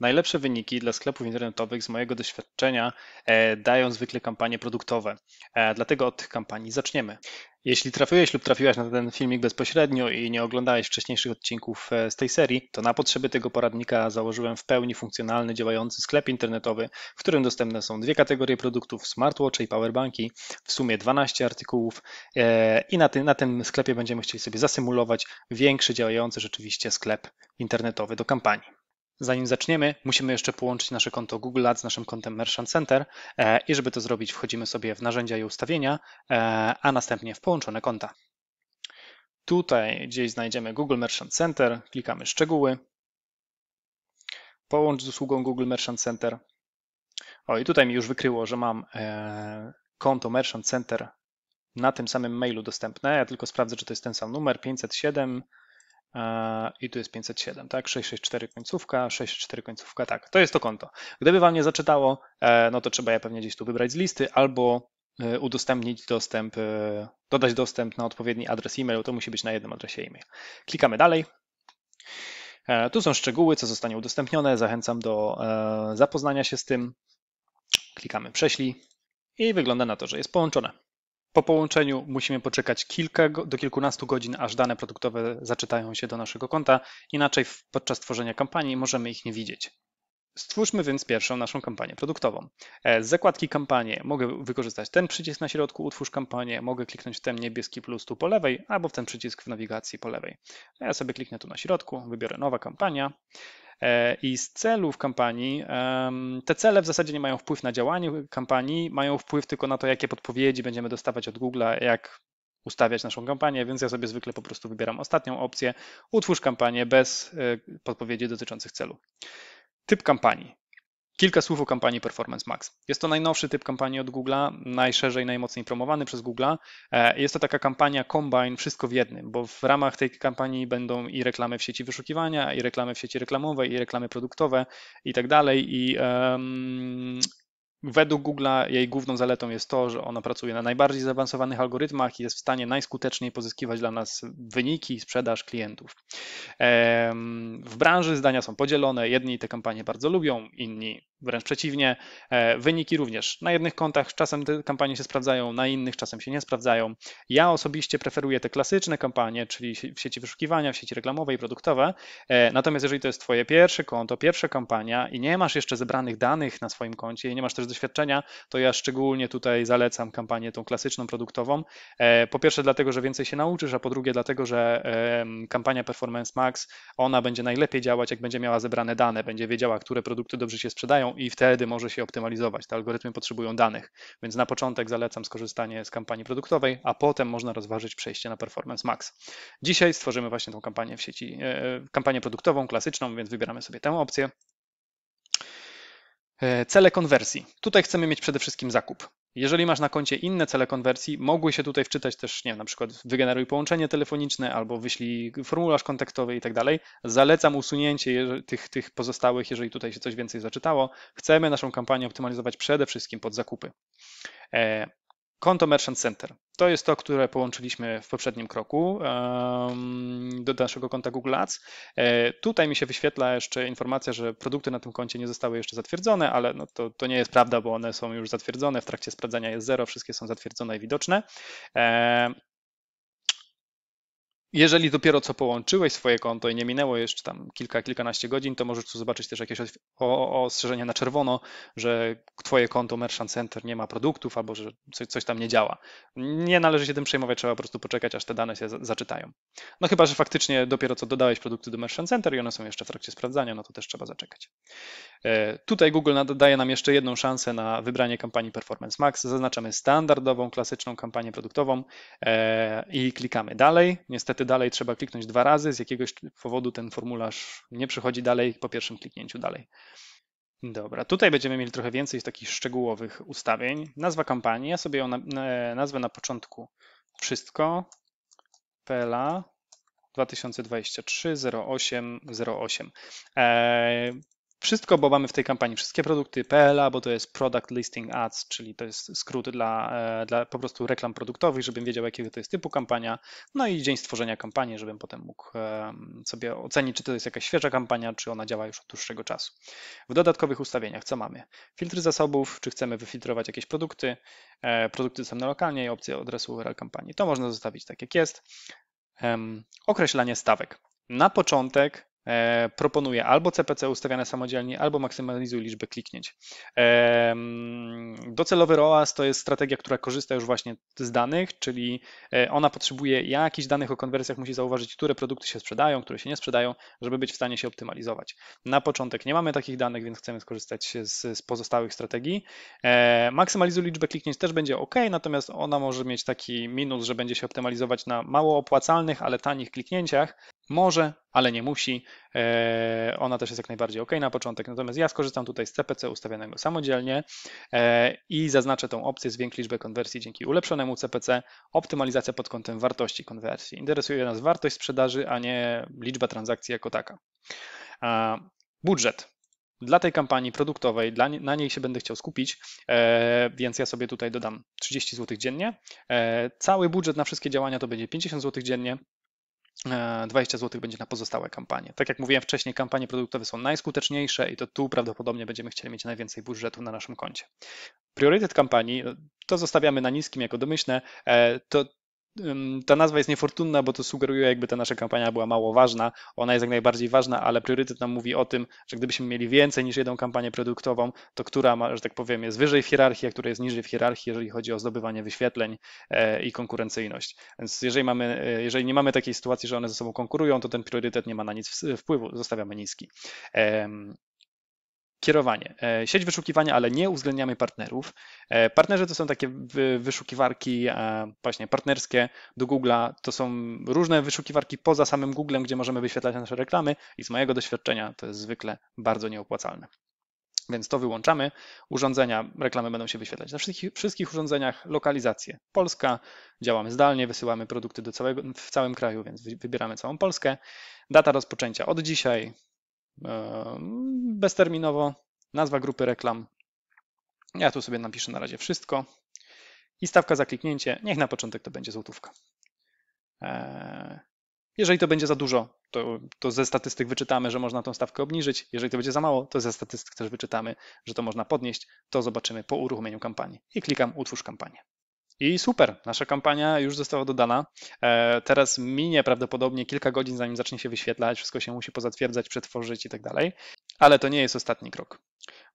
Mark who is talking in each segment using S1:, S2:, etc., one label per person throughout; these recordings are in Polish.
S1: Najlepsze wyniki dla sklepów internetowych z mojego doświadczenia e, dają zwykle kampanie produktowe. E, dlatego od tych kampanii zaczniemy. Jeśli trafiłeś lub trafiłaś na ten filmik bezpośrednio i nie oglądałeś wcześniejszych odcinków e, z tej serii, to na potrzeby tego poradnika założyłem w pełni funkcjonalny, działający sklep internetowy, w którym dostępne są dwie kategorie produktów, smartwatch i powerbanki, w sumie 12 artykułów i na, ty, na tym sklepie będziemy chcieli sobie zasymulować większy, działający rzeczywiście sklep internetowy do kampanii. Zanim zaczniemy, musimy jeszcze połączyć nasze konto Google Ads z naszym kontem Merchant Center e, i żeby to zrobić, wchodzimy sobie w narzędzia i ustawienia, e, a następnie w połączone konta. Tutaj gdzieś znajdziemy Google Merchant Center, klikamy szczegóły, połącz z usługą Google Merchant Center. O i tutaj mi już wykryło, że mam e, konto Merchant Center na tym samym mailu dostępne. Ja tylko sprawdzę, czy to jest ten sam numer 507 E, i tu jest 507, tak? 664 końcówka, 64 końcówka, tak. To jest to konto. Gdyby Wam nie zaczytało, e, no to trzeba je pewnie gdzieś tu wybrać z listy albo e, udostępnić dostęp, dodać dostęp na odpowiedni adres e-mail, to musi być na jednym adresie e-mail. Klikamy dalej. Tu są szczegóły, co zostanie udostępnione. Zachęcam do zapoznania się z tym. Klikamy prześlij i wygląda na to, że jest połączone. Po połączeniu musimy poczekać kilka do kilkunastu godzin, aż dane produktowe zaczytają się do naszego konta, inaczej podczas tworzenia kampanii możemy ich nie widzieć. Stwórzmy więc pierwszą naszą kampanię produktową. Z e, zakładki kampanie mogę wykorzystać ten przycisk na środku, utwórz kampanię, mogę kliknąć w ten niebieski plus tu po lewej, albo w ten przycisk w nawigacji po lewej. E, ja sobie kliknę tu na środku, wybiorę nowa kampania. E, i z celów kampanii, te cele w zasadzie nie mają wpływu na działanie kampanii, mają wpływ tylko na to, jakie podpowiedzi będziemy dostawać od Google'a, jak ustawiać naszą kampanię, więc ja sobie zwykle po prostu wybieram ostatnią opcję, utwórz kampanię bez e, podpowiedzi dotyczących celu. Typ kampanii. Kilka słów o kampanii Performance Max. Jest to najnowszy typ kampanii od Google'a, najszerzej, najmocniej promowany przez Google'a. E, jest to taka kampania combine, wszystko w jednym, bo w ramach tej kampanii będą i reklamy w sieci wyszukiwania, i reklamy w sieci reklamowej, i reklamy produktowe i tak dalej. I, um, Według Google'a jej główną zaletą jest to, że ona pracuje na najbardziej zaawansowanych algorytmach i jest w stanie najskuteczniej pozyskiwać dla nas wyniki i sprzedaż klientów. W branży zdania są podzielone, jedni te kampanie bardzo lubią, inni Wręcz przeciwnie, e, wyniki również. Na jednych kontach czasem te kampanie się sprawdzają, na innych czasem się nie sprawdzają. Ja osobiście preferuję te klasyczne kampanie, czyli w sieci wyszukiwania, w sieci reklamowej i produktowe. E, natomiast jeżeli to jest Twoje pierwsze konto, pierwsza kampania i nie masz jeszcze zebranych danych na swoim koncie i nie masz też doświadczenia, to ja szczególnie tutaj zalecam kampanię tą klasyczną, produktową. E, po pierwsze dlatego, że więcej się nauczysz, a po drugie dlatego, że kampania Performance Max, ona będzie najlepiej działać, jak będzie miała zebrane dane, będzie wiedziała, które produkty dobrze się sprzedają, i wtedy może się optymalizować. Te algorytmy potrzebują danych, więc na początek zalecam skorzystanie z kampanii produktowej, a potem można rozważyć przejście na Performance Max. Dzisiaj stworzymy właśnie tą kampanię w sieci, e, kampanię produktową, klasyczną, więc wybieramy sobie tę opcję. E, cele konwersji. Tutaj chcemy mieć przede wszystkim zakup. Jeżeli masz na koncie inne cele konwersji, mogły się tutaj wczytać też, nie wiem, na przykład wygeneruj połączenie telefoniczne albo wyślij formularz kontaktowy i tak dalej. Zalecam usunięcie tych, tych pozostałych, jeżeli tutaj się coś więcej zaczytało. Chcemy naszą kampanię optymalizować przede wszystkim pod zakupy. E, Konto Merchant Center. To jest to, które połączyliśmy w poprzednim kroku do naszego konta Google Ads. E, tutaj mi się wyświetla jeszcze informacja, że produkty na tym koncie nie zostały jeszcze zatwierdzone, ale no to, to nie jest prawda, bo one są już zatwierdzone. W trakcie sprawdzania jest zero, wszystkie są zatwierdzone i widoczne. E, jeżeli dopiero co połączyłeś swoje konto i nie minęło jeszcze tam kilka, kilkanaście godzin, to możesz tu zobaczyć też jakieś ostrzeżenie na czerwono, że twoje konto Merchant Center nie ma produktów albo że coś, tam nie działa. Nie należy się tym przejmować, trzeba po prostu poczekać, aż te dane się zaczytają. No chyba, że faktycznie dopiero co dodałeś produkty do Merchant Center i one są jeszcze w trakcie sprawdzania, no to też trzeba zaczekać. E, tutaj Google daje nam jeszcze jedną szansę na wybranie kampanii Performance Max. Zaznaczamy standardową, klasyczną kampanię produktową e, i klikamy dalej. Niestety dalej trzeba kliknąć dwa razy, z jakiegoś powodu ten formularz nie przychodzi dalej po pierwszym kliknięciu dalej. Dobra, tutaj będziemy mieli trochę więcej takich szczegółowych ustawień. Nazwa kampanii, ja sobie ją e, nazwę na początku wszystko, pela 2023 0808 wszystko, bo mamy w tej kampanii wszystkie produkty PLA, bo to jest Product Listing Ads, czyli to jest skrót dla, e, dla po prostu reklam produktowych, żebym wiedział, jakiego to jest typu kampania, no i dzień stworzenia kampanii, żebym potem mógł e, sobie ocenić, czy to jest jakaś świeża kampania, czy ona działa już od dłuższego czasu. W dodatkowych ustawieniach co mamy? Filtry zasobów, czy chcemy wyfiltrować jakieś produkty, e, produkty dostępne lokalnie i opcje adresu URL kampanii. To można zostawić tak, jak jest. Określanie stawek. Na początek E, proponuje albo CPC ustawiane samodzielnie, albo maksymalizuj liczbę kliknięć. E, mm, docelowy ROAS to jest strategia, która korzysta już właśnie z danych, czyli e, ona potrzebuje jakichś danych o konwersjach, musi zauważyć, które produkty się sprzedają, które się nie sprzedają, żeby być w stanie się optymalizować. Na początek nie mamy takich danych, więc chcemy skorzystać z, z pozostałych strategii. Maksymalizuj liczbę kliknięć też będzie ok, natomiast ona może mieć taki minus, że będzie się optymalizować na mało opłacalnych, ale tanich kliknięciach, może, ale nie musi. E, ona też jest jak najbardziej ok na początek. Natomiast ja skorzystam tutaj z CPC ustawionego samodzielnie e, i zaznaczę tą opcję zwiększ liczbę konwersji dzięki ulepszonemu CPC. Optymalizacja pod kątem wartości konwersji. Interesuje nas wartość sprzedaży, a nie liczba transakcji jako taka. Budżet dla tej kampanii produktowej, dla, na niej się będę chciał skupić, e, więc ja sobie tutaj dodam 30 zł dziennie. E, cały budżet na wszystkie działania to będzie 50 zł dziennie. 20 e, zł będzie na pozostałe kampanie. Tak jak mówiłem wcześniej, kampanie produktowe są najskuteczniejsze i to tu prawdopodobnie będziemy chcieli mieć najwięcej budżetu na naszym koncie. Priorytet kampanii to zostawiamy na niskim jako domyślne. E, to ta nazwa jest niefortunna, bo to sugeruje, jakby ta nasza kampania była mało ważna. Ona jest jak najbardziej ważna, ale priorytet nam mówi o tym, że gdybyśmy mieli więcej niż jedną kampanię produktową, to która, ma, że tak powiem, jest wyżej w hierarchii, a która jest niżej w hierarchii, jeżeli chodzi o zdobywanie wyświetleń e, i konkurencyjność. Więc jeżeli, mamy, e, jeżeli nie mamy takiej sytuacji, że one ze sobą konkurują, to ten priorytet nie ma na nic wpływu, zostawiamy niski. Kierowanie. E, sieć wyszukiwania, ale nie uwzględniamy partnerów. E, partnerzy to są takie wyszukiwarki e, właśnie partnerskie do Google'a. To są różne wyszukiwarki poza samym Googlem, gdzie możemy wyświetlać nasze reklamy i z mojego doświadczenia to jest zwykle bardzo nieopłacalne. Więc to wyłączamy. Urządzenia, reklamy będą się wyświetlać na wszystkich, wszystkich urządzeniach, lokalizacje. Polska, działamy zdalnie, wysyłamy produkty do całego, w całym kraju, więc wybieramy całą Polskę. Data rozpoczęcia od dzisiaj, E, bezterminowo, nazwa grupy reklam. Ja tu sobie napiszę na razie wszystko i stawka za kliknięcie, niech na początek to będzie złotówka. E, jeżeli to będzie za dużo, to, to, ze statystyk wyczytamy, że można tą stawkę obniżyć. Jeżeli to będzie za mało, to ze statystyk też wyczytamy, że to można podnieść. To zobaczymy po uruchomieniu kampanii. I klikam utwórz kampanię. I super, nasza kampania już została dodana. E, teraz minie prawdopodobnie kilka godzin, zanim zacznie się wyświetlać, wszystko się musi pozatwierdzać, przetworzyć i tak dalej. Ale to nie jest ostatni krok,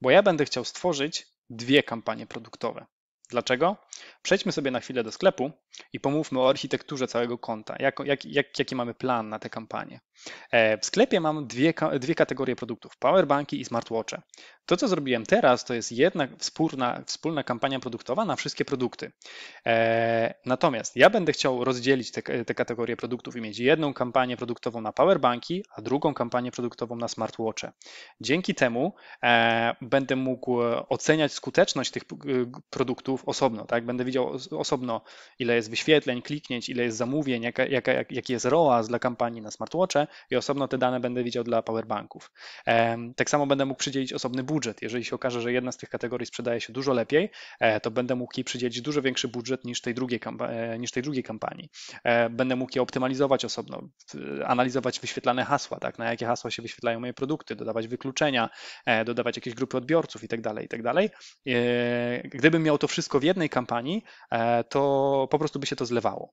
S1: bo ja będę chciał stworzyć dwie kampanie produktowe. Dlaczego? Przejdźmy sobie na chwilę do sklepu i pomówmy o architekturze całego konta. Jak, jak, jak, jaki mamy plan na tę kampanię? E, w sklepie mam dwie, dwie kategorie produktów: powerbanki i smartwatche. To, co zrobiłem teraz, to jest jedna wspólna, wspólna kampania produktowa na wszystkie produkty. E, natomiast ja będę chciał rozdzielić te, te kategorie produktów i mieć jedną kampanię produktową na powerbanki, a drugą kampanię produktową na smartwatche. Dzięki temu e, będę mógł oceniać skuteczność tych produktów osobno. Tak? Będę widział osobno, ile jest wyświetleń, kliknięć, ile jest zamówień, jaka, jaka, jaki jest ROAS dla kampanii na smartwatche i osobno te dane będę widział dla powerbanków. Tak samo będę mógł przydzielić osobny budżet. Jeżeli się okaże, że jedna z tych kategorii sprzedaje się dużo lepiej, e, to będę mógł jej przydzielić dużo większy budżet niż tej drugiej, e, niż tej drugiej kampanii. E, będę mógł je optymalizować osobno, analizować wyświetlane hasła, tak, na jakie hasła się wyświetlają moje produkty, dodawać wykluczenia, dodawać jakieś grupy odbiorców itd. Tak itd. Tak gdybym miał to wszystko w jednej kampanii, to po prostu by się to zlewało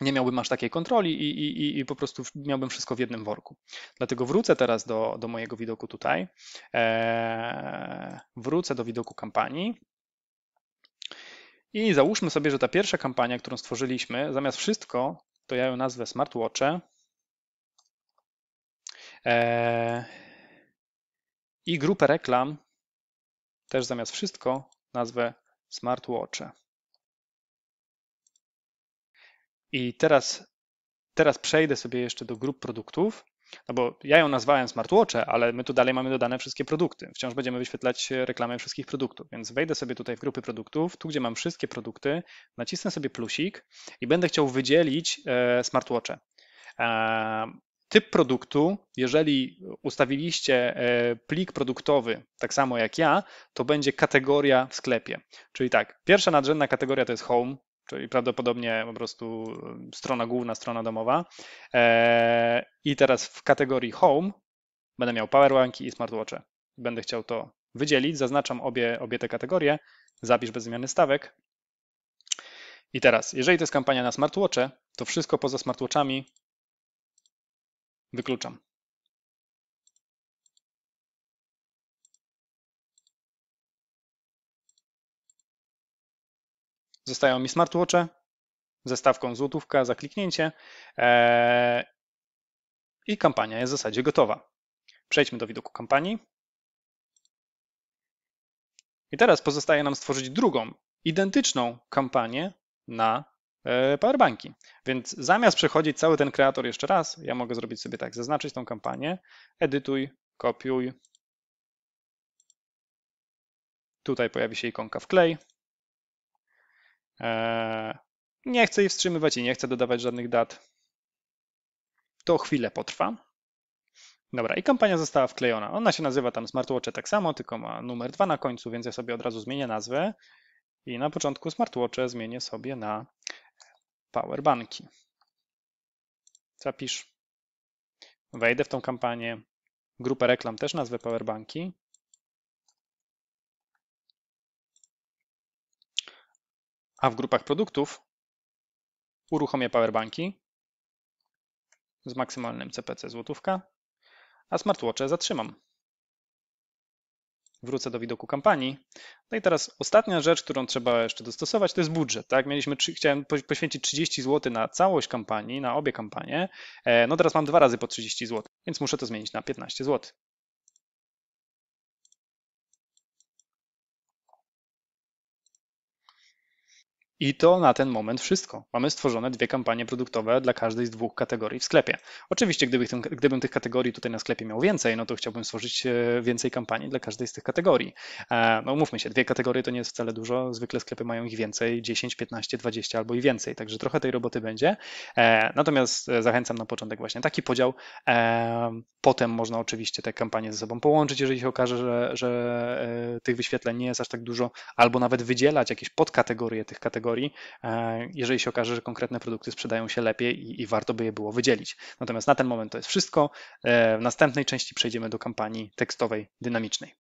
S1: nie miałbym aż takiej kontroli i, i, i po prostu miałbym wszystko w jednym worku. Dlatego wrócę teraz do, do mojego widoku tutaj. Eee, wrócę do widoku kampanii. I załóżmy sobie, że ta pierwsza kampania, którą stworzyliśmy, zamiast wszystko, to ja ją nazwę smartwatche. Eee, I grupę reklam też zamiast wszystko nazwę smartwatche. I teraz, teraz przejdę sobie jeszcze do grup produktów, no bo ja ją nazwałem smartwatche, ale my tu dalej mamy dodane wszystkie produkty. Wciąż będziemy wyświetlać e, reklamę wszystkich produktów, więc wejdę sobie tutaj w grupy produktów, tu gdzie mam wszystkie produkty, nacisnę sobie plusik i będę chciał wydzielić e, smartwatche. E, typ produktu, jeżeli ustawiliście plik produktowy tak samo jak ja, to będzie kategoria w sklepie. Czyli tak, pierwsza nadrzędna kategoria to jest home, czyli prawdopodobnie po prostu e, strona główna, strona domowa. E, I teraz w kategorii Home będę miał powerbanki i smartwatche. Będę chciał to wydzielić, zaznaczam obie, obie te kategorie, zapisz bez zmiany stawek. I teraz, jeżeli to jest kampania na smartwatche, to wszystko poza smartwatchami wykluczam. Zostają mi smartwatche ze stawką złotówka za kliknięcie e, i kampania jest w zasadzie gotowa. Przejdźmy do widoku kampanii. I teraz pozostaje nam stworzyć drugą, identyczną kampanię na e, powerbanki. Więc zamiast przechodzić cały ten kreator jeszcze raz, ja mogę zrobić sobie tak, zaznaczyć tą kampanię, edytuj, kopiuj. Tutaj pojawi się ikonka wklej. Eee, nie chcę jej wstrzymywać i nie chcę dodawać żadnych dat. To chwilę potrwa. Dobra, i kampania została wklejona. Ona się nazywa tam Smartwatche tak samo, tylko ma numer 2 na końcu, więc ja sobie od razu zmienię nazwę. I na początku Smartwatche zmienię sobie na Powerbanki. Zapisz. Wejdę w tą kampanię. Grupę reklam też nazwę Powerbanki. A w grupach produktów uruchomię powerbanki z maksymalnym CPC złotówka, a smartwatche zatrzymam. Wrócę do widoku kampanii. No i teraz ostatnia rzecz, którą trzeba jeszcze dostosować, to jest budżet. Tak? Mieliśmy, chciałem poświęcić 30 zł na całość kampanii, na obie kampanie. E, no teraz mam dwa razy po 30 zł, więc muszę to zmienić na 15 zł. I to na ten moment wszystko. Mamy stworzone dwie kampanie produktowe dla każdej z dwóch kategorii w sklepie. Oczywiście, gdyby, gdybym tych kategorii tutaj na sklepie miał więcej, no to chciałbym stworzyć e, więcej kampanii dla każdej z tych kategorii. E, no mówmy się, dwie kategorie to nie jest wcale dużo, zwykle sklepy mają ich więcej, 10, 15, 20 albo i więcej, także trochę tej roboty będzie. E, natomiast zachęcam na początek właśnie taki podział. Potem można oczywiście te kampanie ze sobą połączyć, jeżeli się okaże, że, że tych wyświetleń nie jest aż tak dużo, albo nawet wydzielać jakieś podkategorie tych kategorii, kategorii, e, jeżeli się okaże, że konkretne produkty sprzedają się lepiej i, i warto by je było wydzielić. Natomiast na ten moment to jest wszystko. E, w następnej części przejdziemy do kampanii tekstowej dynamicznej.